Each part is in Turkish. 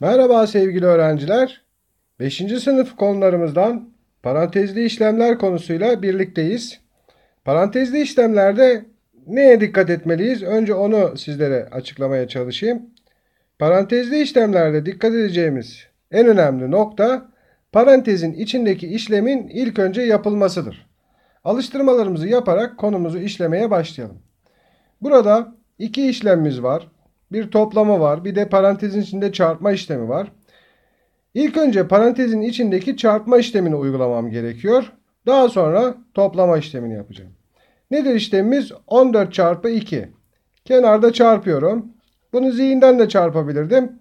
Merhaba sevgili öğrenciler. 5. sınıf konularımızdan parantezli işlemler konusuyla birlikteyiz. Parantezli işlemlerde neye dikkat etmeliyiz? Önce onu sizlere açıklamaya çalışayım. Parantezli işlemlerde dikkat edeceğimiz en önemli nokta parantezin içindeki işlemin ilk önce yapılmasıdır. Alıştırmalarımızı yaparak konumuzu işlemeye başlayalım. Burada iki işlemimiz var bir toplama var. Bir de parantezin içinde çarpma işlemi var. İlk önce parantezin içindeki çarpma işlemini uygulamam gerekiyor. Daha sonra toplama işlemini yapacağım. Nedir işlemimiz? 14 çarpı 2. Kenarda çarpıyorum. Bunu zihinden de çarpabilirdim.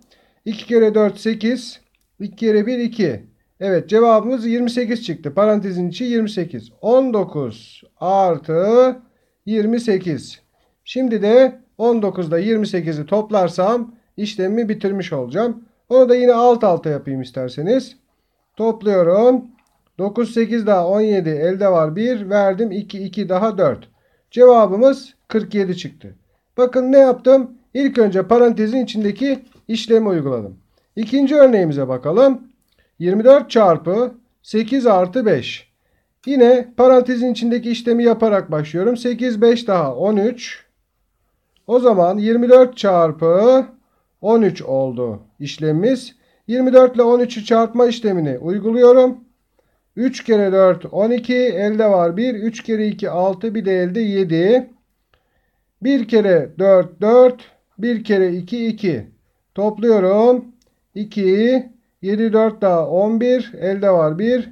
2 kere 4 8. 2 kere 1 2. Evet cevabımız 28 çıktı. Parantezin içi 28. 19 artı 28. Şimdi de 19'da 28'i toplarsam işlemimi bitirmiş olacağım. Onu da yine alt alta yapayım isterseniz. Topluyorum. 9, 8 daha 17 elde var 1 verdim 2, 2 daha 4. Cevabımız 47 çıktı. Bakın ne yaptım? İlk önce parantezin içindeki işlemi uyguladım. İkinci örneğimize bakalım. 24 çarpı 8 artı 5. Yine parantezin içindeki işlemi yaparak başlıyorum. 8, 5 daha 13. O zaman 24 çarpı 13 oldu işlemimiz. 24 ile 13'ü çarpma işlemini uyguluyorum. 3 kere 4 12 elde var 1 3 kere 2 6 bir de elde 7 1 kere 4 4 1 kere 2 2 topluyorum 2 7 4 daha 11 elde var 1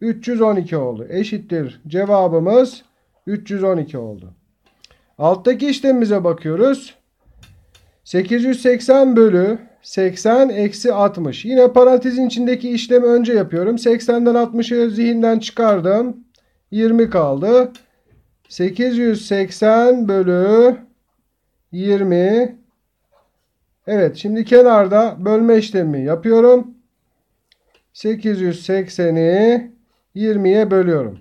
312 oldu eşittir cevabımız 312 oldu. Alttaki işlemimize bakıyoruz. 880 bölü 80 eksi 60. Yine parantezin içindeki işlemi önce yapıyorum. 80'den 60'ı zihinden çıkardım. 20 kaldı. 880 bölü 20. Evet şimdi kenarda bölme işlemi yapıyorum. 880'i 20'ye bölüyorum.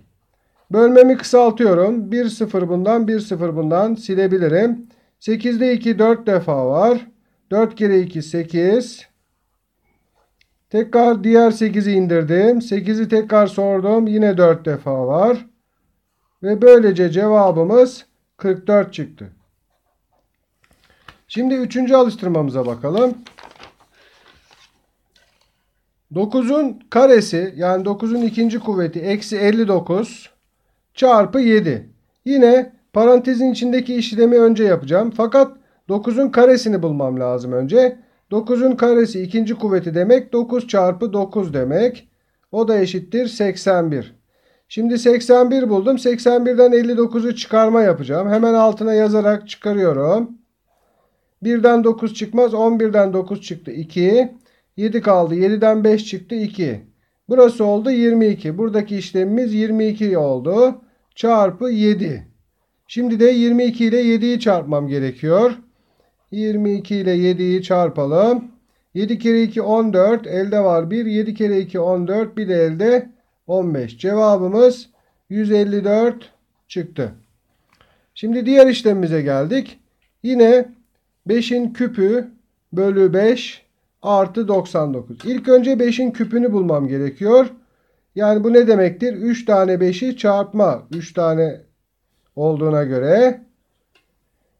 Bölmemi kısaltıyorum. 1 0 bundan 1 0 bundan silebilirim. 8'de 2 4 defa var. 4 kere 2 8. Tekrar diğer 8'i indirdim. 8'i tekrar sordum. Yine 4 defa var. Ve böylece cevabımız 44 çıktı. Şimdi 3. alıştırmamıza bakalım. 9'un karesi yani 9'un ikinci kuvveti eksi 59 çarpı 7. Yine parantezin içindeki işlemi önce yapacağım. Fakat 9'un karesini bulmam lazım önce. 9'un karesi ikinci kuvveti demek 9 çarpı 9 demek. O da eşittir 81. Şimdi 81 buldum. 81'den 59'u çıkarma yapacağım. Hemen altına yazarak çıkarıyorum. 1'den 9 çıkmaz. 11'den 9 çıktı 2. 7 kaldı. 7'den 5 çıktı 2. Burası oldu 22. Buradaki işlemimiz 22 oldu çarpı 7. Şimdi de 22 ile 7'yi çarpmam gerekiyor. 22 ile 7'yi çarpalım. 7 kere 2 14 elde var 1. 7 kere 2 14 bir de elde 15. Cevabımız 154 çıktı. Şimdi diğer işlemimize geldik. Yine 5'in küpü bölü 5 artı 99. İlk önce 5'in küpünü bulmam gerekiyor. Yani bu ne demektir? 3 tane 5'i çarpma. 3 tane olduğuna göre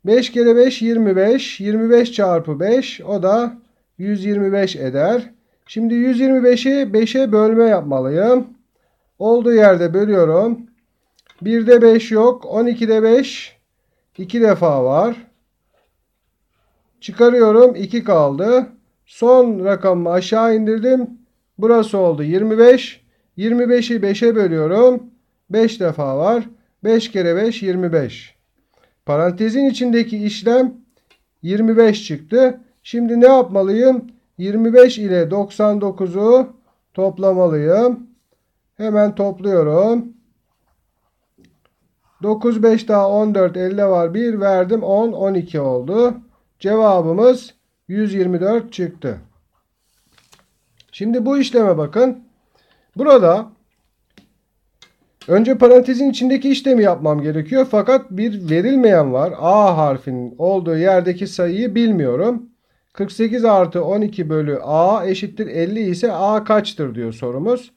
5 kere 5 25. 25 çarpı 5 o da 125 eder. Şimdi 125'i 5'e bölme yapmalıyım. Olduğu yerde bölüyorum. 1'de 5 yok. 12'de 5 2 defa var. Çıkarıyorum 2 kaldı. Son rakamı aşağı indirdim. Burası oldu 25. 25'i 5'e bölüyorum. 5 defa var. 5 kere 5 25. Parantezin içindeki işlem 25 çıktı. Şimdi ne yapmalıyım? 25 ile 99'u toplamalıyım. Hemen topluyorum. 9 5 daha 14 50 var. 1 verdim 10 12 oldu. Cevabımız 124 çıktı. Şimdi bu işleme bakın. Burada önce parantezin içindeki işlemi yapmam gerekiyor. Fakat bir verilmeyen var. A harfinin olduğu yerdeki sayıyı bilmiyorum. 48 artı 12 bölü A eşittir 50 ise A kaçtır diyor sorumuz.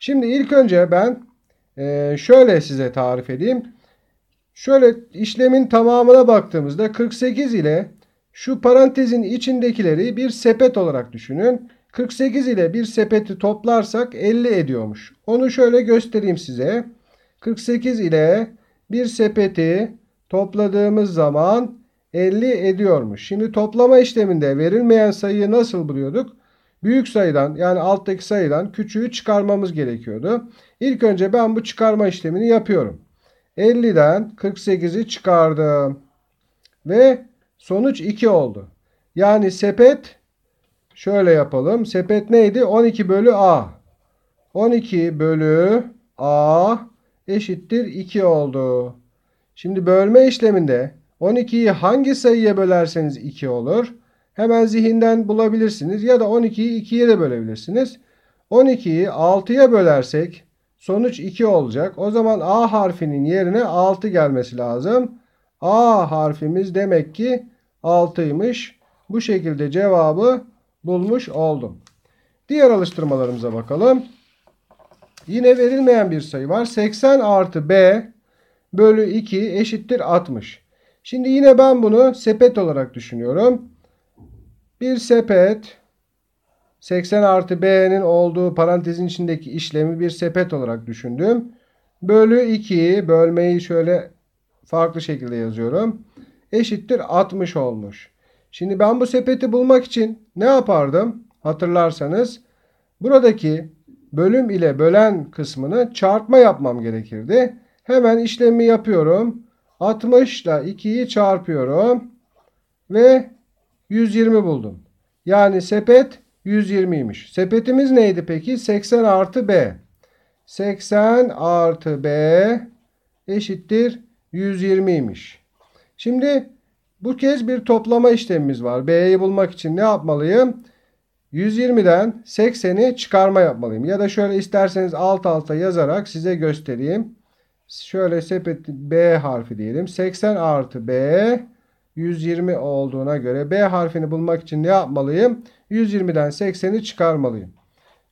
Şimdi ilk önce ben e, şöyle size tarif edeyim. Şöyle işlemin tamamına baktığımızda 48 ile şu parantezin içindekileri bir sepet olarak düşünün. 48 ile bir sepeti toplarsak 50 ediyormuş. Onu şöyle göstereyim size. 48 ile bir sepeti topladığımız zaman 50 ediyormuş. Şimdi toplama işleminde verilmeyen sayıyı nasıl buluyorduk? Büyük sayıdan yani alttaki sayıdan küçüğü çıkarmamız gerekiyordu. İlk önce ben bu çıkarma işlemini yapıyorum. 50'den 48'i çıkardım. Ve sonuç 2 oldu. Yani sepet Şöyle yapalım. Sepet neydi? 12 bölü A. 12 bölü A eşittir 2 oldu. Şimdi bölme işleminde 12'yi hangi sayıya bölerseniz 2 olur. Hemen zihinden bulabilirsiniz ya da 12'yi 2'ye de bölebilirsiniz. 12'yi 6'ya bölersek sonuç 2 olacak. O zaman A harfinin yerine 6 gelmesi lazım. A harfimiz demek ki 6'ymış. Bu şekilde cevabı bulmuş oldum. Diğer alıştırmalarımıza bakalım. Yine verilmeyen bir sayı var. 80 artı b bölü 2 eşittir 60. Şimdi yine ben bunu sepet olarak düşünüyorum. Bir sepet 80 artı b'nin olduğu parantezin içindeki işlemi bir sepet olarak düşündüm. Bölü 2 bölmeyi şöyle farklı şekilde yazıyorum. Eşittir 60 olmuş. Şimdi ben bu sepeti bulmak için ne yapardım? Hatırlarsanız buradaki bölüm ile bölen kısmını çarpma yapmam gerekirdi. Hemen işlemi yapıyorum. 60 ile 2'yi çarpıyorum. Ve 120 buldum. Yani sepet 120'ymiş. Sepetimiz neydi peki? 80 artı B. 80 artı B eşittir 120'ymiş. Şimdi bu kez bir toplama işlemimiz var. B'yi bulmak için ne yapmalıyım? 120'den 80'i çıkarma yapmalıyım. Ya da şöyle isterseniz alt alta yazarak size göstereyim. Şöyle sepet B harfi diyelim. 80 artı B 120 olduğuna göre B harfini bulmak için ne yapmalıyım? 120'den 80'i çıkarmalıyım.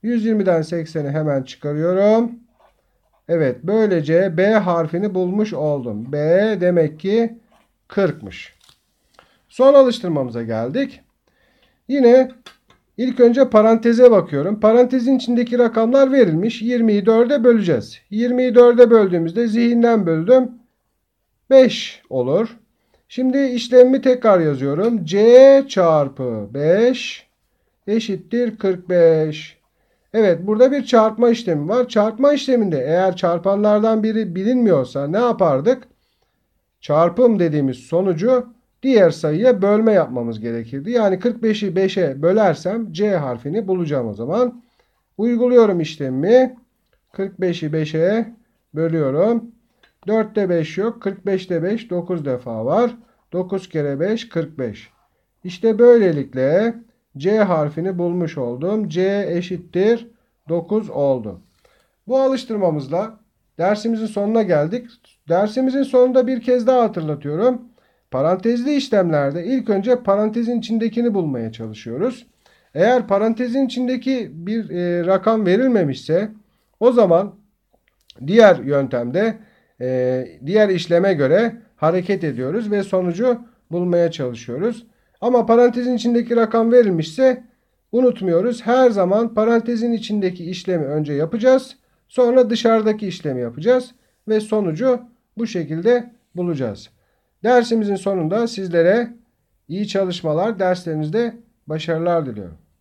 120'den 80'i hemen çıkarıyorum. Evet böylece B harfini bulmuş oldum. B demek ki 40'mış. Son alıştırmamıza geldik. Yine ilk önce paranteze bakıyorum. Parantezin içindeki rakamlar verilmiş. 20'yi 4'e böleceğiz. 20'yi 4'e böldüğümüzde zihinden böldüm. 5 olur. Şimdi işlemi tekrar yazıyorum. C çarpı 5 eşittir 45. Evet burada bir çarpma işlemi var. Çarpma işleminde eğer çarpanlardan biri bilinmiyorsa ne yapardık? Çarpım dediğimiz sonucu diğer sayıya bölme yapmamız gerekirdi. Yani 45'i 5'e bölersem C harfini bulacağım o zaman. Uyguluyorum işlemi. 45'i 5'e bölüyorum. 4'te 5 yok. 45'te 5 9 defa var. 9 kere 5 45. İşte böylelikle C harfini bulmuş oldum. C eşittir 9 oldu. Bu alıştırmamızla dersimizin sonuna geldik. Dersimizin sonunda bir kez daha hatırlatıyorum. Parantezli işlemlerde ilk önce parantezin içindekini bulmaya çalışıyoruz. Eğer parantezin içindeki bir e, rakam verilmemişse o zaman diğer yöntemde e, diğer işleme göre hareket ediyoruz ve sonucu bulmaya çalışıyoruz. Ama parantezin içindeki rakam verilmişse unutmuyoruz. Her zaman parantezin içindeki işlemi önce yapacağız. Sonra dışarıdaki işlemi yapacağız ve sonucu bu şekilde bulacağız. Dersimizin sonunda sizlere iyi çalışmalar, derslerinizde başarılar diliyorum.